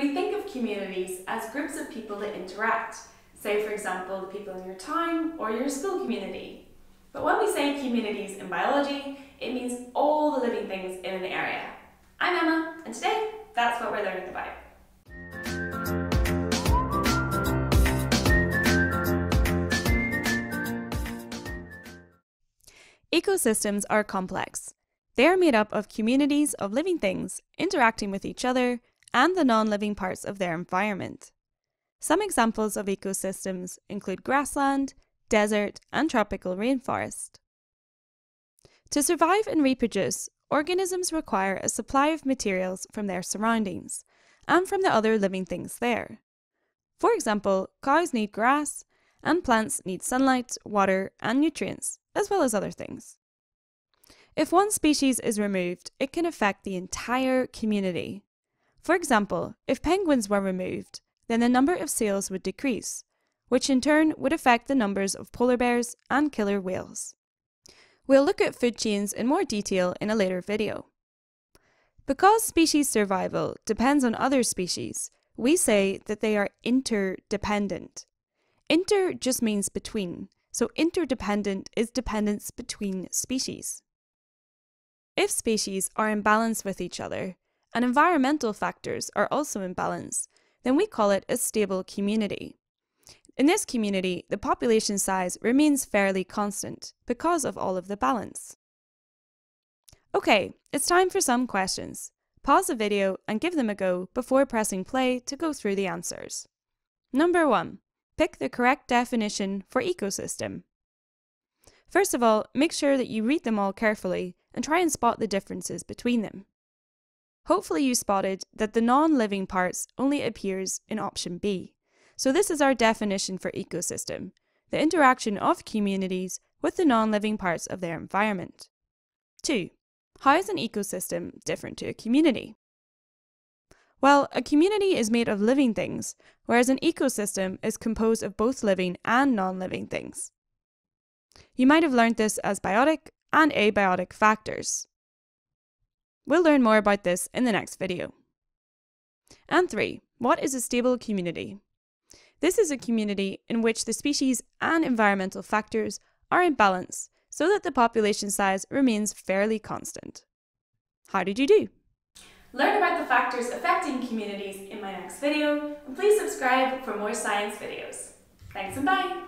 We think of communities as groups of people that interact, say for example the people in your town or your school community. But when we say communities in biology, it means all the living things in an area. I'm Emma and today that's what we're learning about. Ecosystems are complex. They are made up of communities of living things interacting with each other, and the non-living parts of their environment. Some examples of ecosystems include grassland, desert, and tropical rainforest. To survive and reproduce, organisms require a supply of materials from their surroundings and from the other living things there. For example, cows need grass, and plants need sunlight, water, and nutrients, as well as other things. If one species is removed, it can affect the entire community. For example, if penguins were removed, then the number of seals would decrease, which in turn would affect the numbers of polar bears and killer whales. We'll look at food chains in more detail in a later video. Because species survival depends on other species, we say that they are interdependent. Inter just means between, so interdependent is dependence between species. If species are in balance with each other, and environmental factors are also in balance, then we call it a stable community. In this community, the population size remains fairly constant because of all of the balance. Okay, it's time for some questions. Pause the video and give them a go before pressing play to go through the answers. Number 1. Pick the correct definition for ecosystem. First of all, make sure that you read them all carefully and try and spot the differences between them. Hopefully you spotted that the non-living parts only appears in option B. So this is our definition for ecosystem, the interaction of communities with the non-living parts of their environment. 2. How is an ecosystem different to a community? Well, a community is made of living things, whereas an ecosystem is composed of both living and non-living things. You might have learned this as biotic and abiotic factors. We'll learn more about this in the next video. And three, what is a stable community? This is a community in which the species and environmental factors are in balance so that the population size remains fairly constant. How did you do? Learn about the factors affecting communities in my next video, and please subscribe for more science videos. Thanks and bye!